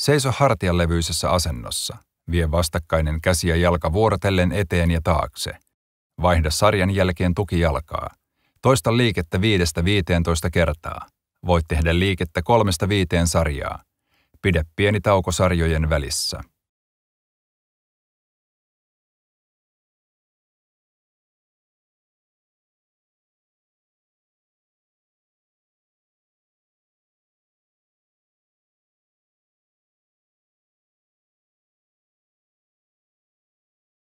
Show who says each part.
Speaker 1: Seiso hartialevyisessä asennossa. Vie vastakkainen käsi ja jalka vuorotellen eteen ja taakse. Vaihda sarjan jälkeen tukijalkaa. Toista liikettä 5-15 kertaa. Voit tehdä liikettä 3-5 sarjaa. Pidä pieni tauko sarjojen välissä.